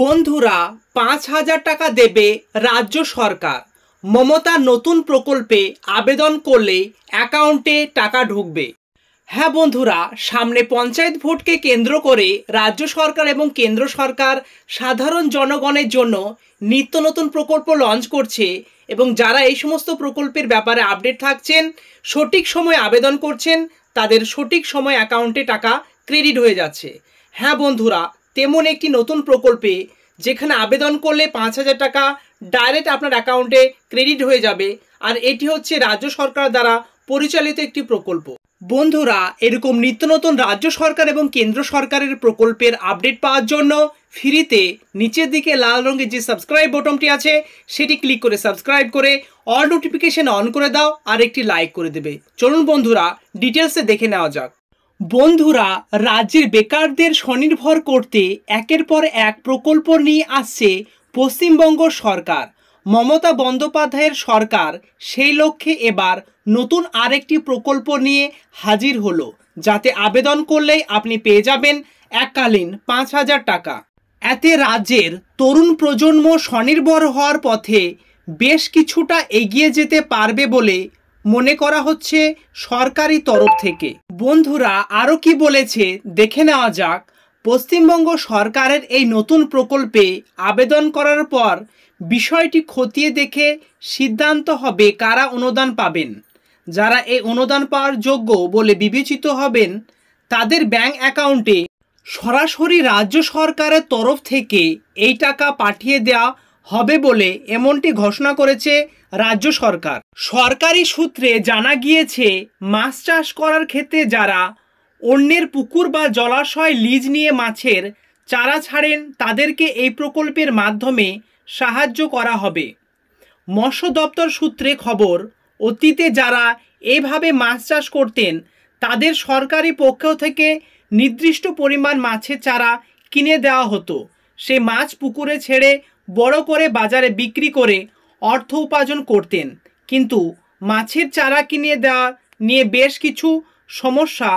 বন্ধুরা পাঁচ হাজার টাকা দেবে রাজ্য সরকার মমতা নতুন প্রকল্পে আবেদন করলে অ্যাকাউন্টে টাকা ঢুকবে হ্যাঁ বন্ধুরা সামনে পঞ্চায়েত ভোটকে কেন্দ্র করে রাজ্য সরকার এবং কেন্দ্র সরকার সাধারণ জনগণের জন্য নিত্য নতুন প্রকল্প লঞ্চ করছে এবং যারা এই সমস্ত প্রকল্পের ব্যাপারে আপডেট থাকছেন সঠিক সময় আবেদন করছেন তাদের সঠিক সময় অ্যাকাউন্টে টাকা ক্রেডিট হয়ে যাচ্ছে হ্যাঁ বন্ধুরা তেমন একটি নতুন প্রকল্পে যেখানে আবেদন করলে পাঁচ হাজার টাকা ডাইরেক্ট আপনার অ্যাকাউন্টে ক্রেডিট হয়ে যাবে আর এটি হচ্ছে রাজ্য সরকার দ্বারা পরিচালিত একটি প্রকল্প বন্ধুরা এরকম নিত্য নতুন রাজ্য সরকার এবং কেন্দ্র সরকারের প্রকল্পের আপডেট পাওয়ার জন্য ফ্রিতে নিচের দিকে লাল রঙের যে সাবস্ক্রাইব বটনটি আছে সেটি ক্লিক করে সাবস্ক্রাইব করে অল নোটিফিকেশন অন করে দাও আর একটি লাইক করে দেবে চলুন বন্ধুরা ডিটেলসে দেখে নেওয়া যাক বন্ধুরা রাজ্যের বেকারদের স্বনির্ভর করতে একের পর এক প্রকল্প নিয়ে আসছে পশ্চিমবঙ্গ সরকার মমতা বন্দ্যোপাধ্যায়ের সরকার সেই লক্ষ্যে এবার নতুন আরেকটি প্রকল্প নিয়ে হাজির হলো যাতে আবেদন করলেই আপনি পেয়ে যাবেন এককালীন পাঁচ হাজার টাকা এতে রাজ্যের তরুণ প্রজন্ম স্বনির্ভর হওয়ার পথে বেশ কিছুটা এগিয়ে যেতে পারবে বলে মনে করা হচ্ছে সরকারি তরফ থেকে বন্ধুরা আরও কি বলেছে দেখে নেওয়া যাক পশ্চিমবঙ্গ সরকারের এই নতুন প্রকল্পে আবেদন করার পর বিষয়টি খতিয়ে দেখে সিদ্ধান্ত হবে কারা অনুদান পাবেন যারা এই অনুদান পাওয়ার যোগ্য বলে বিবেচিত হবেন তাদের ব্যাংক অ্যাকাউন্টে সরাসরি রাজ্য সরকারের তরফ থেকে এই টাকা পাঠিয়ে দেওয়া হবে বলে এমনটি ঘোষণা করেছে রাজ্য সরকার সরকারি সূত্রে জানা গিয়েছে মাছ চাষ করার ক্ষেত্রে যারা অন্যের পুকুর বা জলাশয় লিজ নিয়ে মাছের চারা ছাড়েন তাদেরকে এই প্রকল্পের মাধ্যমে সাহায্য করা হবে মৎস্য দপ্তর সূত্রে খবর অতীতে যারা এভাবে মাছ চাষ করতেন তাদের সরকারি পক্ষ থেকে নির্দিষ্ট পরিমাণ মাছের চারা কিনে দেওয়া হতো সে মাছ পুকুরে ছেড়ে বড় করে বাজারে বিক্রি করে অর্থ উপার্জন করতেন কিন্তু মাছের চারা কিনে দেওয়া নিয়ে বেশ কিছু সমস্যা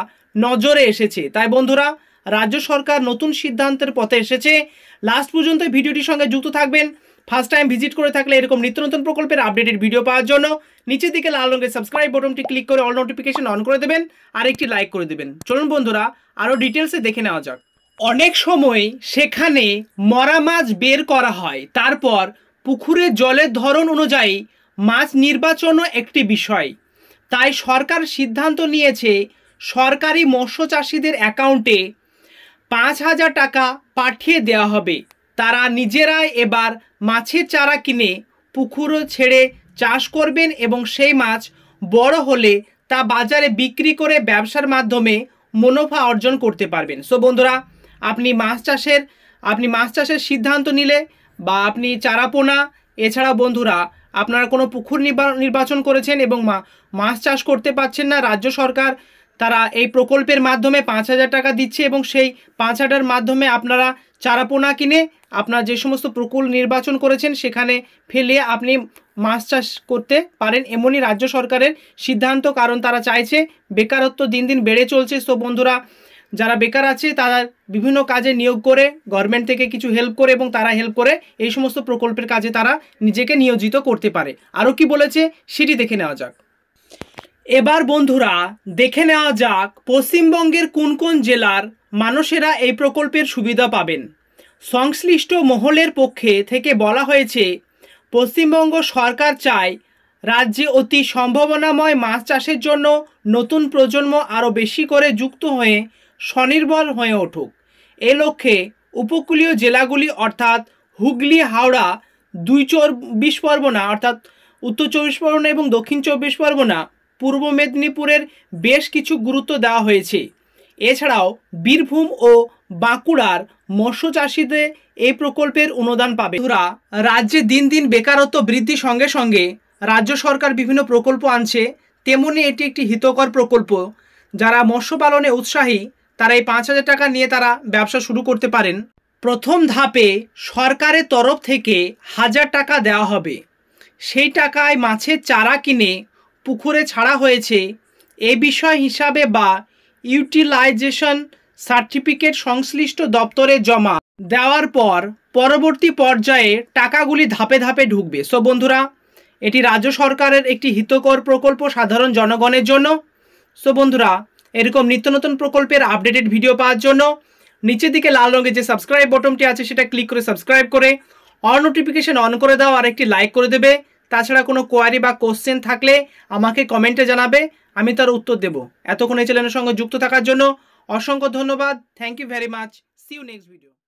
নজরে এসেছে তাই বন্ধুরা রাজ্য সরকার নতুন সিদ্ধান্তের পথে এসেছে লাস্ট পর্যন্ত ভিডিওটির সঙ্গে যুক্ত থাকবেন ফার্স্ট টাইম ভিজিট করে থাকলে এরকম নিত্য নতুন প্রকল্পের আপডেটেড ভিডিও পাওয়ার জন্য নিচের দিকে লাল রঙের সাবস্ক্রাইব বটনটি ক্লিক করে অল নোটিফিকেশন অন করে দেবেন আর একটি লাইক করে দেবেন চলুন বন্ধুরা আরও ডিটেলসে দেখে নেওয়া যাক অনেক সময় সেখানে মরা মাছ বের করা হয় তারপর পুকুরে জলের ধরন অনুযায়ী মাছ নির্বাচনও একটি বিষয় তাই সরকার সিদ্ধান্ত নিয়েছে সরকারি মৎস্য চাষিদের অ্যাকাউন্টে পাঁচ হাজার টাকা পাঠিয়ে দেওয়া হবে তারা নিজেরাই এবার মাছের চারা কিনে পুকুরও ছেড়ে চাষ করবেন এবং সেই মাছ বড় হলে তা বাজারে বিক্রি করে ব্যবসার মাধ্যমে মুনাফা অর্জন করতে পারবেন সো বন্ধুরা আপনি মাছ চাষের আপনি মাছ চাষের সিদ্ধান্ত নিলে বা আপনি চারাপোনা এছাড়া বন্ধুরা আপনারা কোনো পুকুর নির্বাচন করেছেন এবং মাছ চাষ করতে পারছেন না রাজ্য সরকার তারা এই প্রকল্পের মাধ্যমে পাঁচ হাজার টাকা দিচ্ছে এবং সেই পাঁচ হাজার মাধ্যমে আপনারা চারাপোনা কিনে আপনার যে সমস্ত প্রকুল নির্বাচন করেছেন সেখানে ফেলে আপনি মাছ চাষ করতে পারেন এমনই রাজ্য সরকারের সিদ্ধান্ত কারণ তারা চাইছে বেকারত্ব দিন দিন বেড়ে চলছে সো বন্ধুরা যারা বেকার আছে তারা বিভিন্ন কাজে নিয়োগ করে গভর্নমেন্ট থেকে কিছু হেল্প করে এবং তারা হেল্প করে এই সমস্ত প্রকল্পের কাজে তারা নিজেকে নিয়োজিত করতে পারে আরও কি বলেছে সেটি দেখে নেওয়া যাক এবার বন্ধুরা দেখে নেওয়া যাক পশ্চিমবঙ্গের কোন কোন জেলার মানুষেরা এই প্রকল্পের সুবিধা পাবেন সংশ্লিষ্ট মহলের পক্ষে থেকে বলা হয়েছে পশ্চিমবঙ্গ সরকার চায় রাজ্যে অতি সম্ভাবনাময় মাছ চাষের জন্য নতুন প্রজন্ম আরও বেশি করে যুক্ত হয়ে স্বনির্ভর হয়ে উঠুক এ লক্ষ্যে উপকূলীয় জেলাগুলি অর্থাৎ হুগলি হাওড়া দুই চব্বিশ পরগনা অর্থাৎ উত্তর চব্বিশ পরগনা এবং দক্ষিণ চব্বিশ পরগনা পূর্ব মেদিনীপুরের বেশ কিছু গুরুত্ব দেওয়া হয়েছে এছাড়াও বীরভূম ও বাঁকুড়ার মৎস্য চাষিদের এই প্রকল্পের অনুদান পাবে রাজ্যে দিন দিন বেকারত্ব বৃদ্ধির সঙ্গে সঙ্গে রাজ্য সরকার বিভিন্ন প্রকল্প আনছে তেমনি এটি একটি হিতকর প্রকল্প যারা মৎস্য পালনে উৎসাহী তারা এই পাঁচ হাজার টাকা নিয়ে তারা ব্যবসা শুরু করতে পারেন প্রথম ধাপে সরকারের তরফ থেকে হাজার টাকা দেওয়া হবে সেই টাকায় মাছের চারা কিনে পুকুরে ছাড়া হয়েছে এ বিষয় হিসাবে বা ইউটিলাইজেশন সার্টিফিকেট সংশ্লিষ্ট দপ্তরে জমা দেওয়ার পর পরবর্তী পর্যায়ে টাকাগুলি ধাপে ধাপে ঢুকবে সো বন্ধুরা এটি রাজ্য সরকারের একটি হিতকর প্রকল্প সাধারণ জনগণের জন্য সো বন্ধুরা এরকম নিত্য নতুন প্রকল্পের আপডেটেড ভিডিও পাওয়ার জন্য নিচের দিকে লাল রঙের যে সাবস্ক্রাইব বটনটি আছে সেটা ক্লিক করে সাবস্ক্রাইব করে অল নোটিফিকেশান অন করে দাও আর একটি লাইক করে দেবে তাছাড়া কোনো কোয়ারি বা কোশ্চেন থাকলে আমাকে কমেন্টে জানাবে আমি তার উত্তর দেব এতক্ষণ এই চ্যানেলের সঙ্গে যুক্ত থাকার জন্য অসংখ্য ধন্যবাদ thank you very much see you next video